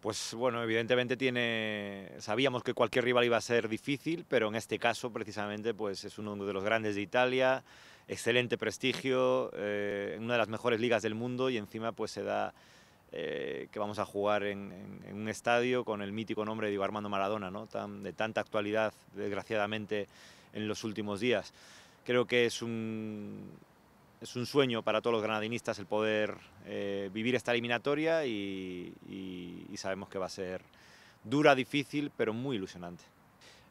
pues bueno, evidentemente tiene, sabíamos que cualquier rival iba a ser difícil, pero en este caso precisamente pues es uno de los grandes de Italia, excelente prestigio, eh, en una de las mejores ligas del mundo y encima pues se da eh, que vamos a jugar en, un estadio con el mítico nombre de Diego Armando Maradona, ¿no? de tanta actualidad desgraciadamente en los últimos días. Creo que es un, es un sueño para todos los granadinistas el poder eh, vivir esta eliminatoria y, sabemos que va a ser dura, difícil, pero muy ilusionante.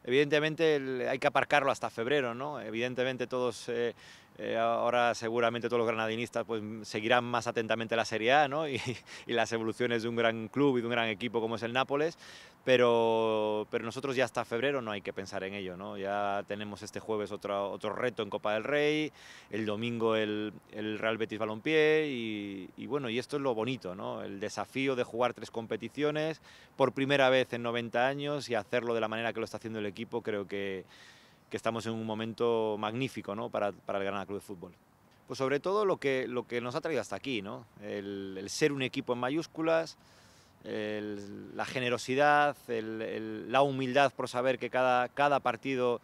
Evidentemente hay que aparcarlo hasta febrero, ¿no? Evidentemente todos eh, eh, ahora seguramente todos los granadinistas pues, seguirán más atentamente la Serie A ¿no? y, las evoluciones de un gran club y de un gran equipo como es el Nápoles, pero, pero nosotros ya hasta febrero no hay que pensar en ello. ¿no? Ya tenemos este jueves otro, otro reto en Copa del Rey, el domingo el, el Real Betis Balompié y, y, bueno, y esto es lo bonito, ¿no? el desafío de jugar tres competiciones por primera vez en 90 años y hacerlo de la manera que lo está haciendo el equipo creo que que estamos en un momento magnífico ¿no? para, para, el Granada Club de Fútbol. Pues sobre todo lo que, lo que nos ha traído hasta aquí, ¿no? el, ser un equipo en mayúsculas, la generosidad, la humildad por saber que cada, cada partido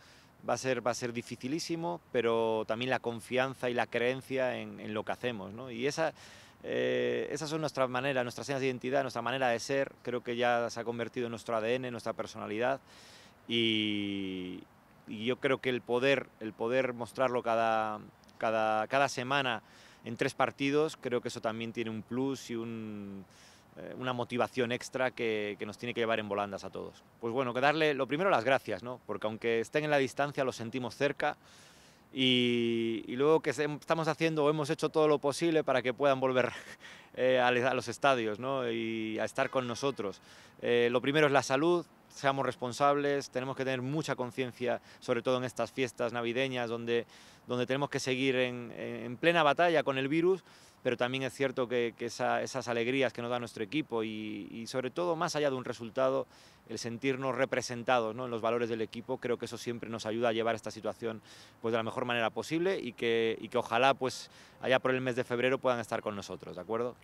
va a, ser, va a ser dificilísimo, pero también la confianza y la creencia en, lo que hacemos. ¿no? Y esa, eh, esas son nuestras maneras, nuestras señas de identidad, nuestra manera de ser, creo que ya se ha convertido en nuestro ADN, en nuestra personalidad. Y, y yo creo que el poder, el poder mostrarlo cada, cada, cada semana en tres partidos, creo que eso también tiene un plus y eh, una motivación extra que, nos tiene que llevar en volandas a todos. Pues bueno, que darle lo primero las gracias, porque aunque estén en la distancia los sentimos cerca y, y luego que estamos haciendo o hemos hecho todo lo posible para que puedan volver eh, a, los estadios ¿no? y a estar con nosotros. Eh, lo primero es la salud, seamos responsables, tenemos que tener mucha conciencia, sobre todo en estas fiestas navideñas, donde, donde tenemos que seguir en, en plena batalla con el virus, pero también es cierto que, esas alegrías que nos da nuestro equipo y, sobre todo más allá de un resultado, el sentirnos representados ¿no? en los valores del equipo, creo que eso siempre nos ayuda a llevar esta situación pues, de la mejor manera posible y que, y que ojalá pues, allá por el mes de febrero puedan estar con nosotros, ¿de acuerdo?